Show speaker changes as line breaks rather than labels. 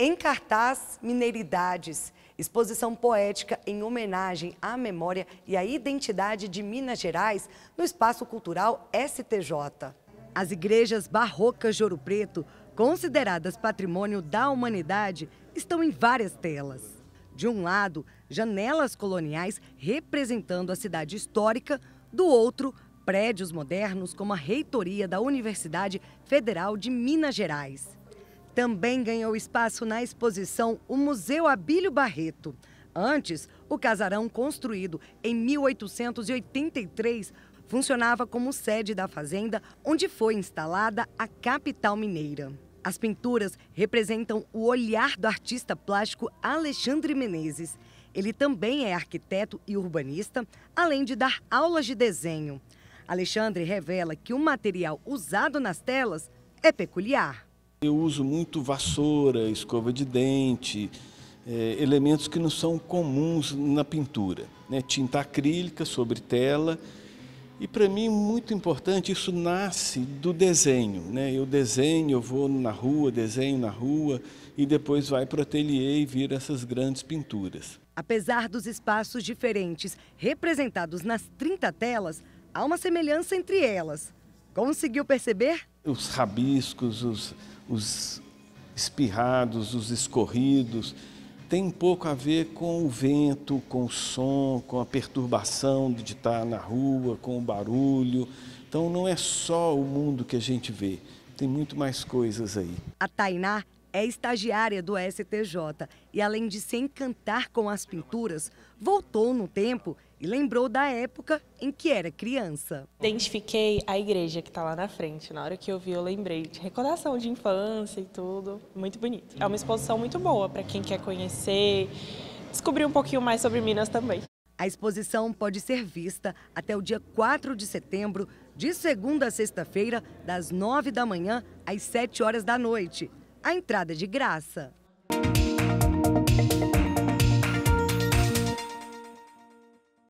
Em cartaz, Mineiridades, exposição poética em homenagem à memória e à identidade de Minas Gerais no Espaço Cultural STJ. As igrejas barrocas de Ouro Preto, consideradas patrimônio da humanidade, estão em várias telas. De um lado, janelas coloniais representando a cidade histórica, do outro, prédios modernos como a reitoria da Universidade Federal de Minas Gerais. Também ganhou espaço na exposição o Museu Abílio Barreto. Antes, o casarão construído em 1883 funcionava como sede da fazenda onde foi instalada a capital mineira. As pinturas representam o olhar do artista plástico Alexandre Menezes. Ele também é arquiteto e urbanista, além de dar aulas de desenho. Alexandre revela que o material usado nas telas é peculiar.
Eu uso muito vassoura, escova de dente, é, elementos que não são comuns na pintura. Né? Tinta acrílica sobre tela. E para mim, muito importante, isso nasce do desenho. Né? Eu desenho, eu vou na rua, desenho na rua e depois vai para o ateliê e vira essas grandes pinturas.
Apesar dos espaços diferentes representados nas 30 telas, há uma semelhança entre elas Conseguiu perceber?
Os rabiscos, os, os espirrados, os escorridos, tem um pouco a ver com o vento, com o som, com a perturbação de estar tá na rua, com o barulho. Então não é só o mundo que a gente vê, tem muito mais coisas aí.
A Tainá é estagiária do STJ e, além de se encantar com as pinturas, voltou no tempo e lembrou da época em que era criança.
Identifiquei a igreja que está lá na frente. Na hora que eu vi, eu lembrei de recordação de infância e tudo. Muito bonito. É uma
exposição muito boa para quem quer conhecer, descobrir um pouquinho mais sobre Minas também. A exposição pode ser vista até o dia 4 de setembro, de segunda a sexta-feira, das 9 da manhã às 7 horas da noite a entrada de graça.